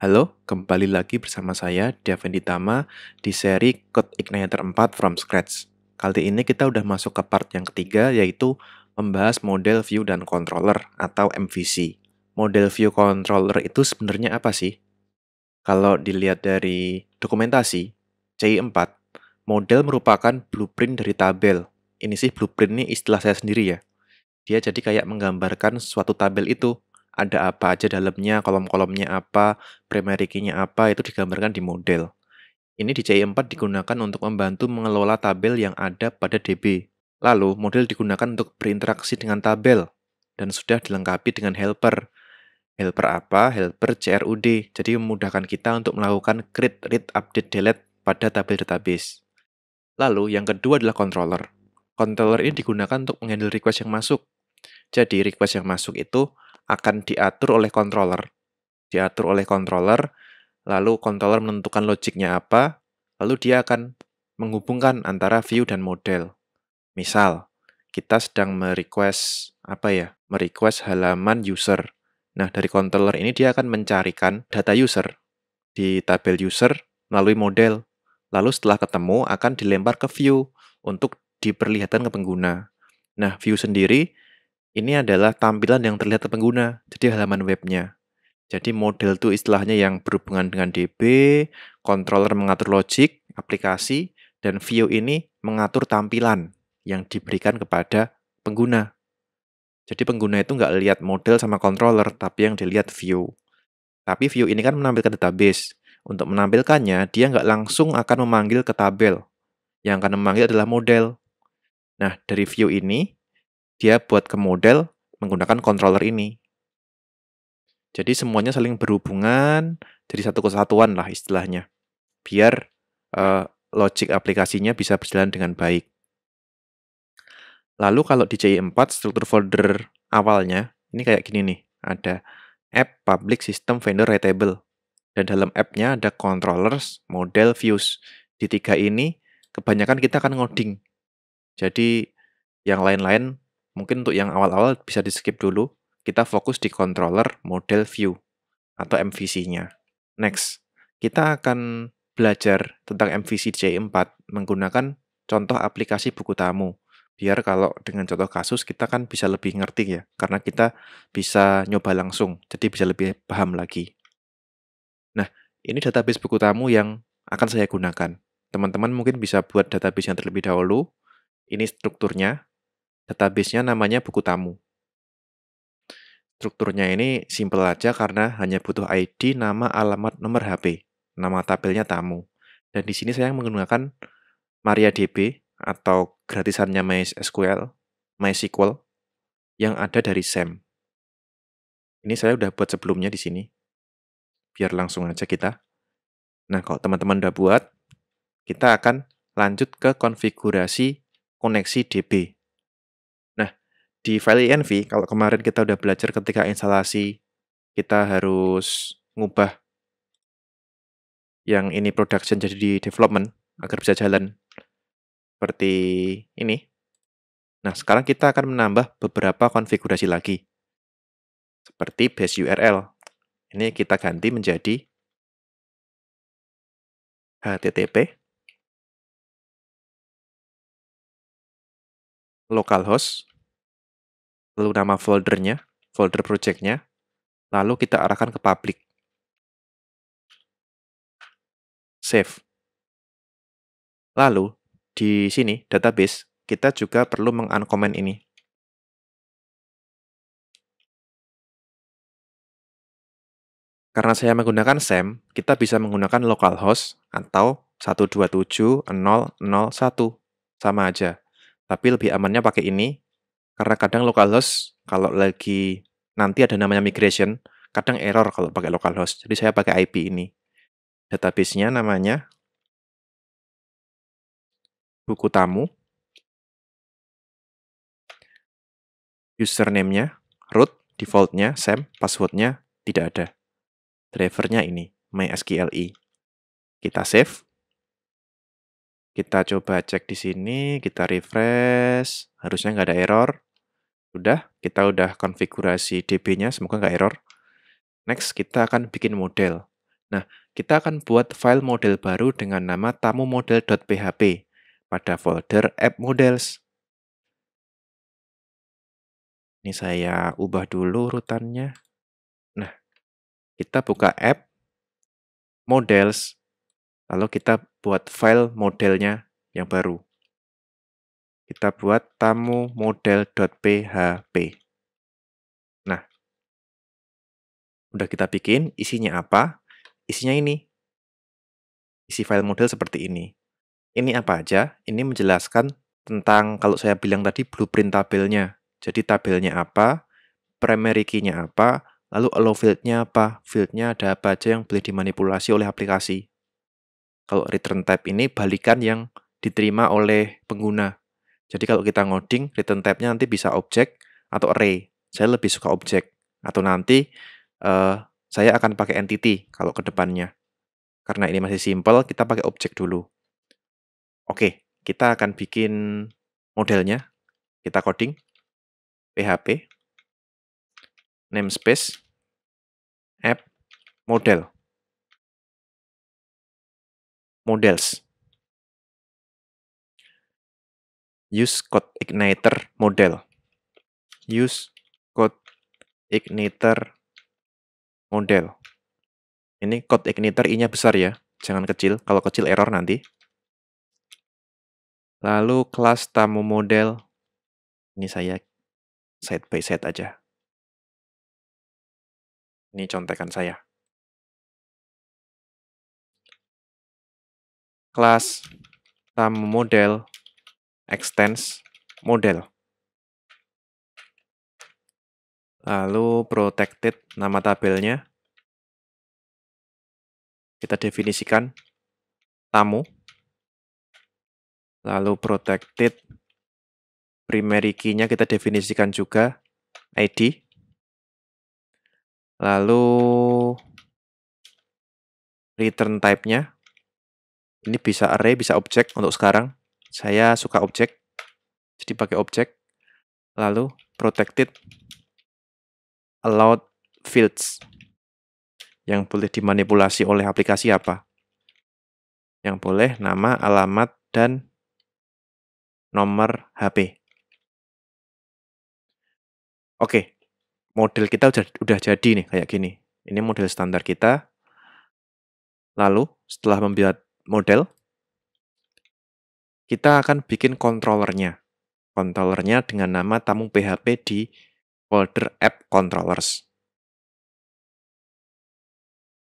Halo, kembali lagi bersama saya Devin Ditama di seri Code Igniter 4 from scratch. Kali ini kita udah masuk ke part yang ketiga yaitu membahas model view dan controller atau MVC. Model view controller itu sebenarnya apa sih? Kalau dilihat dari dokumentasi CI4, model merupakan blueprint dari tabel. Ini sih blueprint ini istilah saya sendiri ya. Dia jadi kayak menggambarkan suatu tabel itu ada apa aja dalamnya, kolom-kolomnya apa, primary key-nya apa, itu digambarkan di model. Ini di CI4 digunakan untuk membantu mengelola tabel yang ada pada DB. Lalu, model digunakan untuk berinteraksi dengan tabel dan sudah dilengkapi dengan helper. Helper apa? Helper CRUD. Jadi memudahkan kita untuk melakukan create, read, update, delete pada tabel database. Lalu, yang kedua adalah controller. Controller ini digunakan untuk menghandle request yang masuk. Jadi, request yang masuk itu akan diatur oleh controller. Diatur oleh controller, lalu controller menentukan logiknya apa, lalu dia akan menghubungkan antara view dan model. Misal, kita sedang merequest apa ya? Merequest halaman user. Nah, dari controller ini dia akan mencarikan data user di tabel user melalui model. Lalu setelah ketemu akan dilempar ke view untuk diperlihatkan ke pengguna. Nah, view sendiri ini adalah tampilan yang terlihat pengguna, jadi halaman webnya. Jadi model itu istilahnya yang berhubungan dengan DB, controller mengatur logic, aplikasi, dan view ini mengatur tampilan yang diberikan kepada pengguna. Jadi pengguna itu nggak lihat model sama controller, tapi yang dilihat view. Tapi view ini kan menampilkan database. Untuk menampilkannya, dia nggak langsung akan memanggil ke tabel. Yang akan memanggil adalah model. Nah, dari view ini, dia buat ke model menggunakan controller ini. Jadi semuanya saling berhubungan, jadi satu kesatuan lah istilahnya. Biar uh, logic aplikasinya bisa berjalan dengan baik. Lalu kalau di CI4 struktur folder awalnya ini kayak gini nih, ada app public system vendor writable. dan dalam app-nya ada controllers, model, views. Di tiga ini kebanyakan kita akan ngoding. Jadi yang lain-lain Mungkin untuk yang awal-awal bisa di skip dulu, kita fokus di controller model view atau MVC-nya. Next, kita akan belajar tentang MVC J4 menggunakan contoh aplikasi buku tamu. Biar kalau dengan contoh kasus kita kan bisa lebih ngerti ya, karena kita bisa nyoba langsung, jadi bisa lebih paham lagi. Nah, ini database buku tamu yang akan saya gunakan. Teman-teman mungkin bisa buat database yang terlebih dahulu. Ini strukturnya, Database-nya namanya buku tamu. Strukturnya ini simple aja karena hanya butuh ID, nama, alamat, nomor HP. Nama tabelnya tamu. Dan di sini saya menggunakan MariaDB atau gratisannya MySQL, MySQL yang ada dari SEM. Ini saya udah buat sebelumnya di sini. Biar langsung aja kita. Nah, kalau teman-teman udah buat, kita akan lanjut ke konfigurasi koneksi DB di file env kalau kemarin kita udah belajar ketika instalasi kita harus ngubah yang ini production jadi di development agar bisa jalan seperti ini. Nah, sekarang kita akan menambah beberapa konfigurasi lagi. Seperti base URL. Ini kita ganti menjadi http localhost lalu nama foldernya, folder projectnya, lalu kita arahkan ke public. Save. Lalu, di sini, database, kita juga perlu meng-uncomment ini. Karena saya menggunakan SAM, kita bisa menggunakan localhost atau 127001, sama aja. Tapi lebih amannya pakai ini, karena kadang localhost kalau lagi nanti ada namanya migration, kadang error kalau pakai localhost. Jadi saya pakai IP ini. databasenya namanya buku tamu. Username-nya root, defaultnya sam, passwordnya tidak ada. Drivernya ini, mysqli. Kita save. Kita coba cek di sini, kita refresh. Harusnya nggak ada error. Udah, kita udah konfigurasi DB-nya, semoga nggak error. Next, kita akan bikin model. Nah, kita akan buat file model baru dengan nama tamu tamumodel.php pada folder app models. Ini saya ubah dulu urutannya. Nah, kita buka app models, lalu kita buat file modelnya yang baru kita buat tamu model.php. Nah, udah kita bikin isinya apa? Isinya ini. Isi file model seperti ini. Ini apa aja? Ini menjelaskan tentang kalau saya bilang tadi blueprint tabelnya. Jadi tabelnya apa, primary key-nya apa, lalu allow field-nya apa, field-nya ada apa aja yang boleh dimanipulasi oleh aplikasi. Kalau return type ini balikan yang diterima oleh pengguna. Jadi kalau kita ngoding, return type-nya nanti bisa objek atau array. Saya lebih suka objek. Atau nanti uh, saya akan pakai entity kalau ke depannya. Karena ini masih simple, kita pakai objek dulu. Oke, kita akan bikin modelnya. Kita coding PHP namespace app model models use code igniter model use code igniter model ini code igniter i-nya besar ya jangan kecil kalau kecil error nanti lalu kelas tamu model ini saya set by set aja ini contekan saya kelas tamu model extends model. Lalu protected nama tabelnya. Kita definisikan tamu. Lalu protected primary key-nya kita definisikan juga ID. Lalu return type-nya. Ini bisa array, bisa objek untuk sekarang saya suka objek. Jadi pakai objek. Lalu protected allowed fields yang boleh dimanipulasi oleh aplikasi apa? Yang boleh nama, alamat, dan nomor HP. Oke, model kita udah, udah jadi nih kayak gini. Ini model standar kita. Lalu setelah membuat model, kita akan bikin kontrolernya, kontrolernya dengan nama tamu PHP di folder app controllers.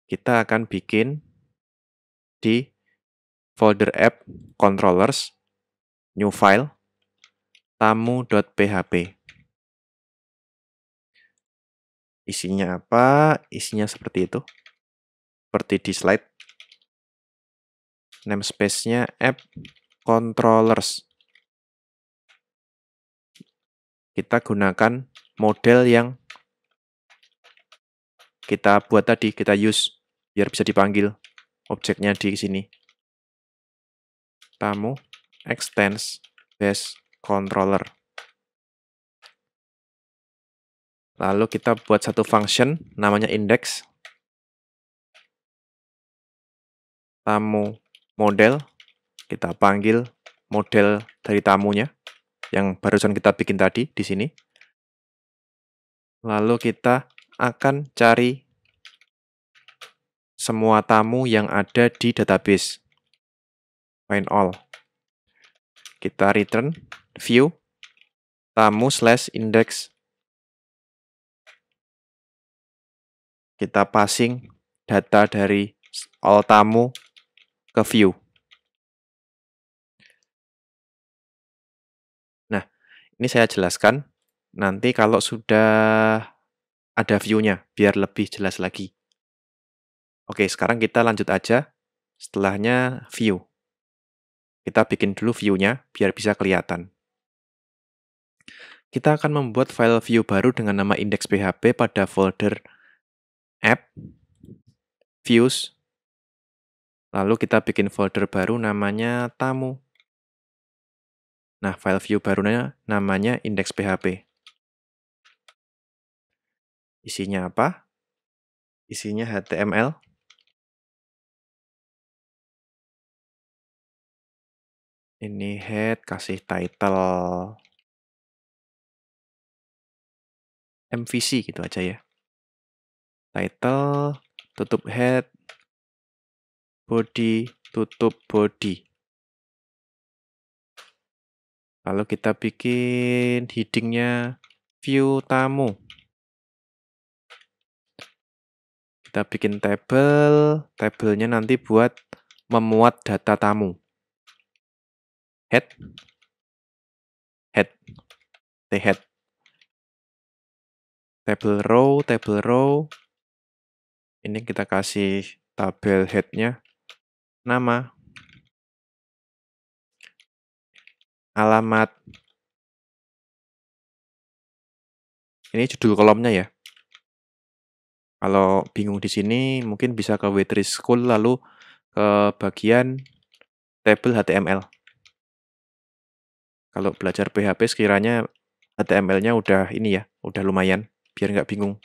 Kita akan bikin di folder app controllers new file tamu.php. Isinya apa? Isinya seperti itu. Seperti di slide. Namespace-nya app controllers. Kita gunakan model yang kita buat tadi, kita use biar bisa dipanggil objeknya di sini. Tamu extends base controller. Lalu kita buat satu function namanya index. Tamu model kita panggil model dari tamunya yang barusan kita bikin tadi di sini. Lalu kita akan cari semua tamu yang ada di database. Find all. Kita return view tamu slash index. Kita passing data dari all tamu ke view. Ini saya jelaskan nanti kalau sudah ada view-nya, biar lebih jelas lagi. Oke, sekarang kita lanjut aja. Setelahnya view. Kita bikin dulu view-nya, biar bisa kelihatan. Kita akan membuat file view baru dengan nama index.php pada folder app, views, lalu kita bikin folder baru namanya tamu. Nah, file view barunya namanya index.php. Isinya apa? Isinya HTML. Ini head, kasih title MVC gitu aja ya. Title, tutup head, body, tutup body. Lalu kita bikin headingnya view tamu. Kita bikin table, tablenya nanti buat memuat data tamu. Head, head, the head. Table row, table row. Ini kita kasih tabel headnya, nama, alamat ini judul kolomnya ya. Kalau bingung di sini mungkin bisa ke waitress school lalu ke bagian table HTML. Kalau belajar PHP sekiranya HTML-nya udah ini ya, udah lumayan biar nggak bingung.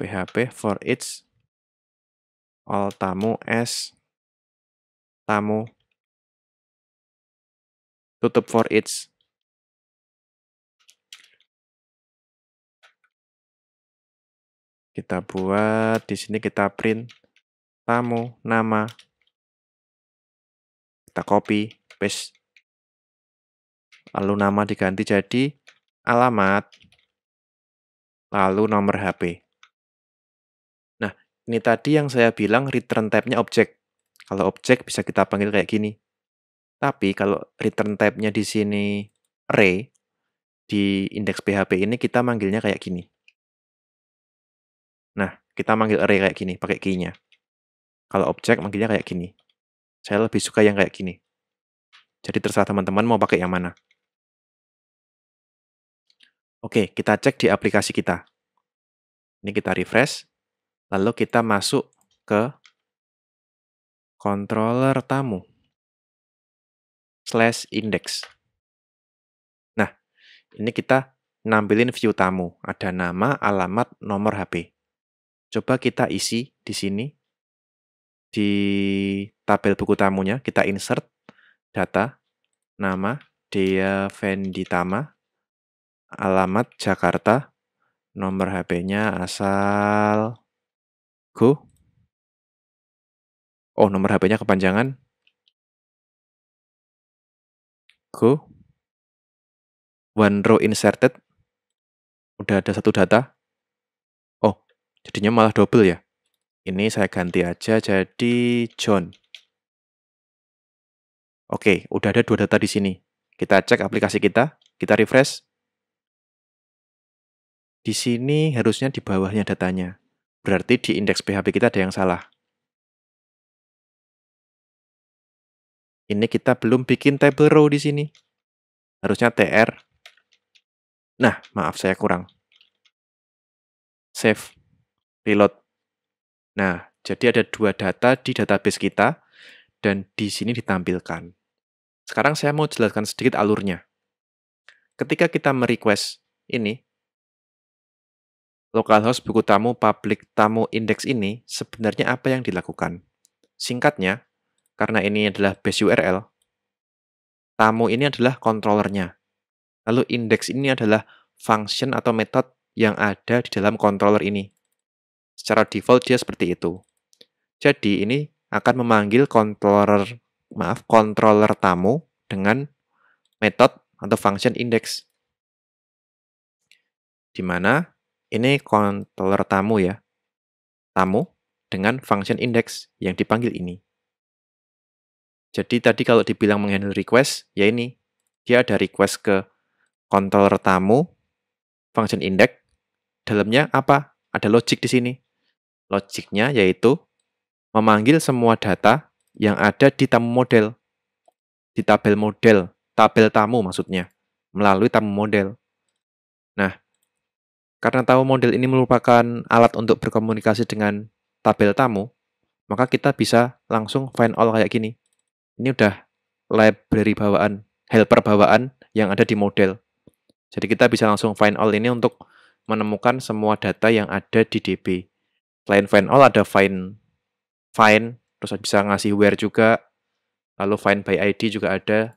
PHP for each all tamu s tamu tutup for each. Kita buat di sini kita print tamu nama. Kita copy, paste. Lalu nama diganti jadi alamat. Lalu nomor HP. Nah, ini tadi yang saya bilang return type-nya objek. Kalau objek bisa kita panggil kayak gini. Tapi kalau return type-nya di sini array, di indeks PHP ini kita manggilnya kayak gini. Nah, kita manggil array kayak gini, pakai key-nya. Kalau objek, manggilnya kayak gini. Saya lebih suka yang kayak gini. Jadi terserah teman-teman mau pakai yang mana. Oke, kita cek di aplikasi kita. Ini kita refresh. Lalu kita masuk ke controller tamu slash index. Nah, ini kita nampilin view tamu. Ada nama, alamat, nomor HP. Coba kita isi di sini. Di tabel buku tamunya, kita insert data, nama, Dea Venditama, alamat Jakarta, nomor HP-nya asal Go. Oh, nomor HP-nya kepanjangan go one row inserted udah ada satu data oh jadinya malah double ya ini saya ganti aja jadi John Oke, udah ada dua data di sini. Kita cek aplikasi kita, kita refresh. Di sini harusnya di bawahnya datanya. Berarti di indeks PHP kita ada yang salah. Ini kita belum bikin table row di sini. Harusnya tr. Nah, maaf saya kurang. Save. Reload. Nah, jadi ada dua data di database kita dan di sini ditampilkan. Sekarang saya mau jelaskan sedikit alurnya. Ketika kita merequest ini, localhost buku tamu public tamu index ini sebenarnya apa yang dilakukan? Singkatnya, karena ini adalah base URL, tamu ini adalah kontrolernya. Lalu index ini adalah function atau method yang ada di dalam controller ini. Secara default dia seperti itu. Jadi ini akan memanggil controller maaf controller tamu dengan method atau function index. Di mana ini controller tamu ya. Tamu dengan function index yang dipanggil ini. Jadi tadi kalau dibilang menghandle request, ya ini. Dia ada request ke controller tamu, function index. Dalamnya apa? Ada logic di sini. Logiknya yaitu memanggil semua data yang ada di tamu model. Di tabel model, tabel tamu maksudnya. Melalui tamu model. Nah, karena tamu model ini merupakan alat untuk berkomunikasi dengan tabel tamu, maka kita bisa langsung find all kayak gini ini udah library bawaan, helper bawaan yang ada di model. Jadi kita bisa langsung find all ini untuk menemukan semua data yang ada di DB. Selain find all ada find find, terus bisa ngasih where juga, lalu find by ID juga ada.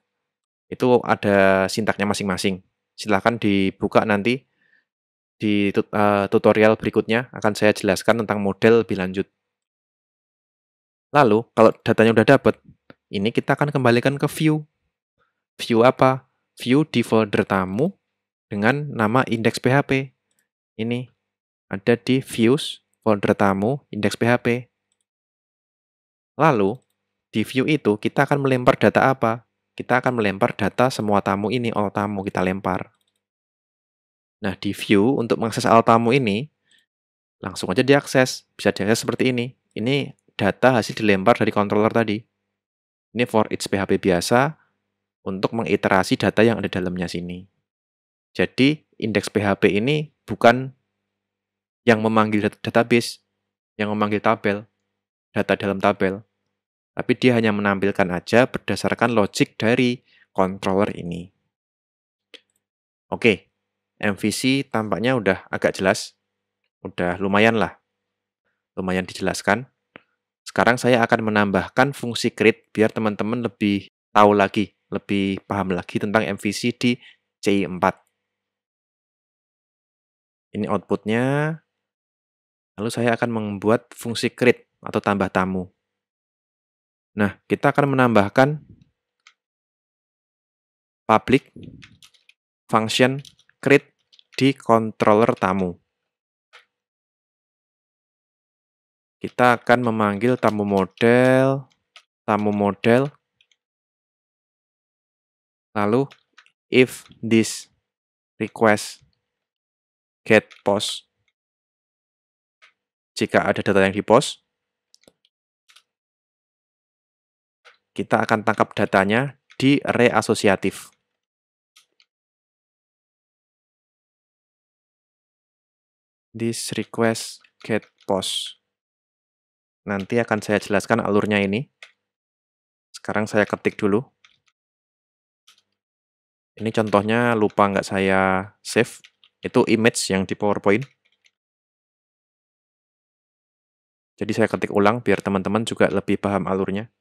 Itu ada sintaknya masing-masing. Silahkan dibuka nanti di eh, tutorial berikutnya akan saya jelaskan tentang model lebih lanjut. Lalu, kalau datanya udah dapat, ini kita akan kembalikan ke view. View apa? View di folder tamu dengan nama index PHP. Ini ada di views folder tamu index PHP. Lalu, di view itu kita akan melempar data apa? Kita akan melempar data semua tamu ini, all tamu kita lempar. Nah, di view untuk mengakses all tamu ini, langsung aja diakses. Bisa diakses seperti ini. Ini data hasil dilempar dari controller tadi. Ini for each PHP biasa untuk mengiterasi data yang ada dalamnya sini. Jadi, indeks PHP ini bukan yang memanggil database, yang memanggil tabel, data dalam tabel. Tapi dia hanya menampilkan aja berdasarkan logik dari controller ini. Oke, MVC tampaknya udah agak jelas. Udah lumayan lah. Lumayan dijelaskan. Sekarang saya akan menambahkan fungsi create biar teman-teman lebih tahu lagi, lebih paham lagi tentang MVC di CI4. Ini outputnya. Lalu saya akan membuat fungsi create atau tambah tamu. Nah, kita akan menambahkan public function create di controller tamu. kita akan memanggil tamu model, tamu model, lalu if this request get post, jika ada data yang di post kita akan tangkap datanya di array asosiatif. This request get post. Nanti akan saya jelaskan alurnya ini. Sekarang saya ketik dulu. Ini contohnya lupa nggak saya save. Itu image yang di PowerPoint. Jadi saya ketik ulang biar teman-teman juga lebih paham alurnya.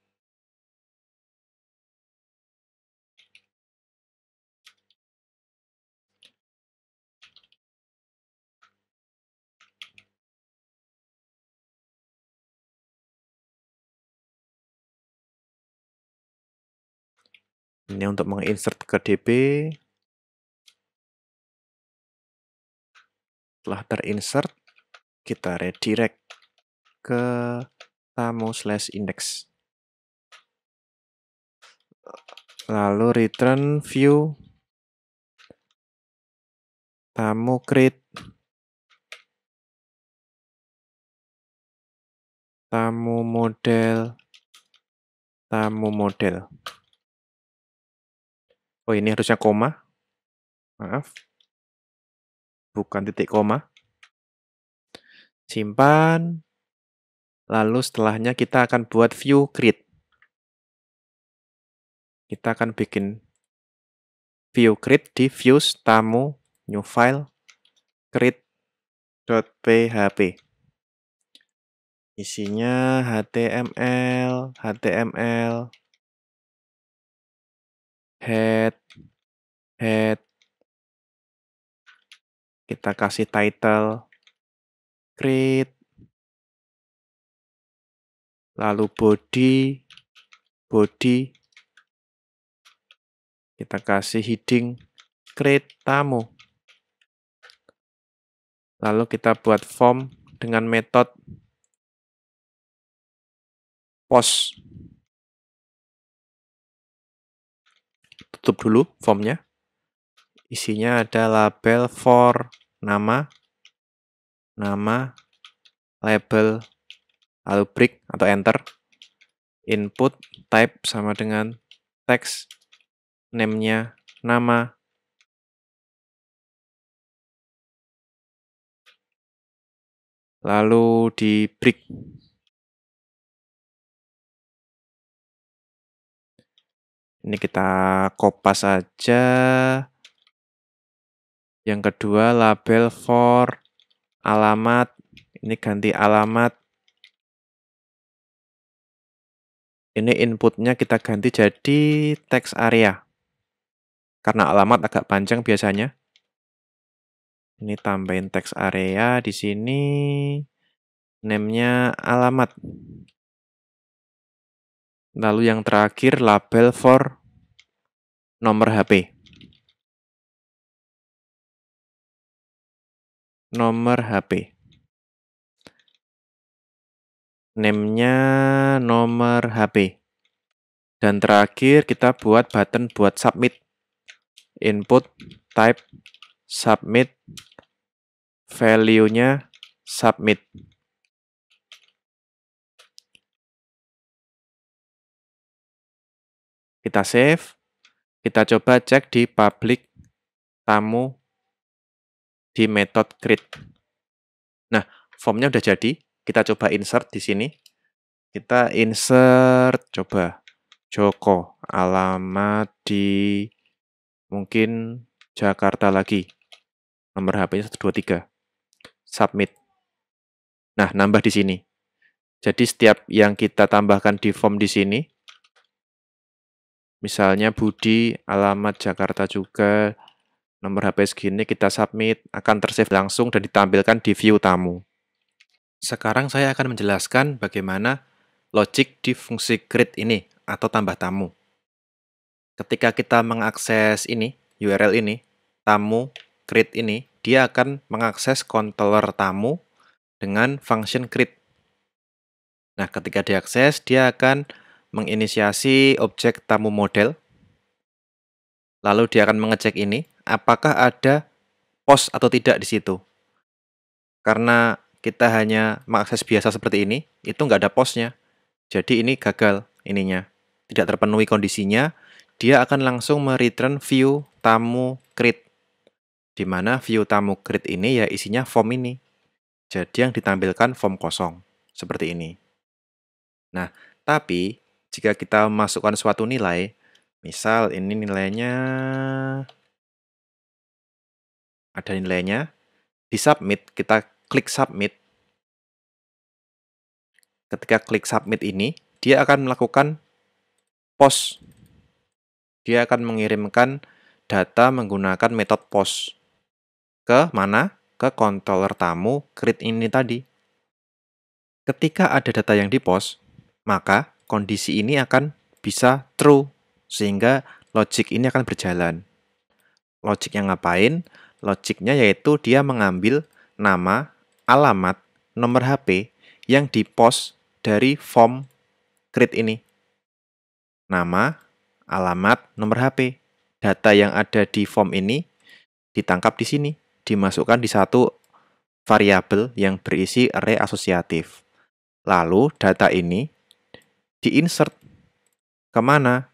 Ini untuk menginsert ke DB. Setelah terinsert, kita redirect ke tamu slash index. Lalu return view tamu create tamu model tamu model Oh ini harusnya koma. Maaf. Bukan titik koma. Simpan. Lalu setelahnya kita akan buat view grid. Kita akan bikin view grid di views tamu new file grid.php. Isinya HTML, HTML, head head kita kasih title create lalu body body kita kasih heading create tamu lalu kita buat form dengan metode post tutup dulu formnya. Isinya ada label for nama, nama, label, lalu break atau enter, input type sama dengan text, name-nya nama, lalu di break Ini kita kopas saja. Yang kedua label for alamat. Ini ganti alamat. Ini inputnya kita ganti jadi teks area. Karena alamat agak panjang biasanya. Ini tambahin teks area di sini. Namenya alamat. Lalu yang terakhir label for nomor HP. Nomor HP. Name-nya nomor HP. Dan terakhir kita buat button buat submit. Input type submit value-nya submit. Kita save. Kita coba cek di public tamu di method create. Nah, formnya udah jadi. Kita coba insert di sini. Kita insert, coba Joko, alamat di mungkin Jakarta lagi. Nomor HP-nya 123. Submit. Nah, nambah di sini. Jadi setiap yang kita tambahkan di form di sini, Misalnya Budi, alamat Jakarta juga, nomor HP segini kita submit, akan tersave langsung dan ditampilkan di view tamu. Sekarang saya akan menjelaskan bagaimana logik di fungsi create ini atau tambah tamu. Ketika kita mengakses ini, URL ini, tamu create ini, dia akan mengakses controller tamu dengan function create. Nah, ketika diakses, dia akan menginisiasi objek tamu model. Lalu dia akan mengecek ini, apakah ada pos atau tidak di situ. Karena kita hanya mengakses biasa seperti ini, itu nggak ada posnya. Jadi ini gagal ininya. Tidak terpenuhi kondisinya, dia akan langsung mereturn view tamu create di mana view tamu create ini ya isinya form ini. Jadi yang ditampilkan form kosong, seperti ini. Nah, tapi jika kita masukkan suatu nilai, misal ini nilainya ada nilainya, di submit kita klik submit. Ketika klik submit ini, dia akan melakukan post. Dia akan mengirimkan data menggunakan metode post. Ke mana? Ke controller tamu create ini tadi. Ketika ada data yang di post, maka kondisi ini akan bisa true sehingga logic ini akan berjalan. Logic yang ngapain? Logiknya yaitu dia mengambil nama, alamat, nomor HP yang di post dari form create ini. Nama, alamat, nomor HP. Data yang ada di form ini ditangkap di sini, dimasukkan di satu variabel yang berisi array asosiatif. Lalu data ini diinsert kemana?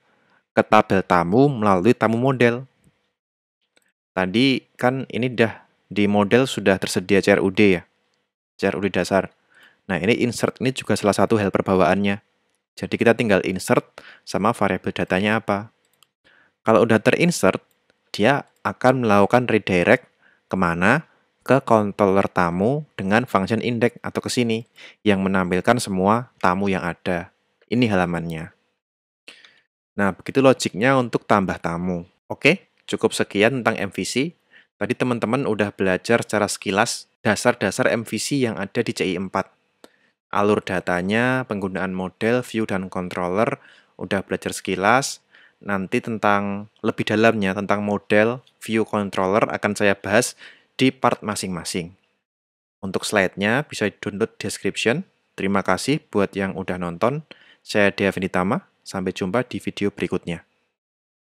Ke tabel tamu melalui tamu model. Tadi kan ini dah di model sudah tersedia CRUD ya, CRUD dasar. Nah ini insert ini juga salah satu helper bawaannya. Jadi kita tinggal insert sama variabel datanya apa. Kalau udah terinsert, dia akan melakukan redirect kemana? Ke controller tamu dengan function index atau ke sini yang menampilkan semua tamu yang ada. Ini halamannya. Nah, begitu logiknya untuk tambah tamu. Oke, cukup sekian tentang MVC. Tadi teman-teman udah belajar secara sekilas dasar-dasar MVC yang ada di CI4. Alur datanya, penggunaan model, view, dan controller udah belajar sekilas. Nanti tentang lebih dalamnya, tentang model, view, controller akan saya bahas di part masing-masing. Untuk slide-nya bisa di-download description. Terima kasih buat yang udah nonton. Saya Devinitama, sampai jumpa di video berikutnya.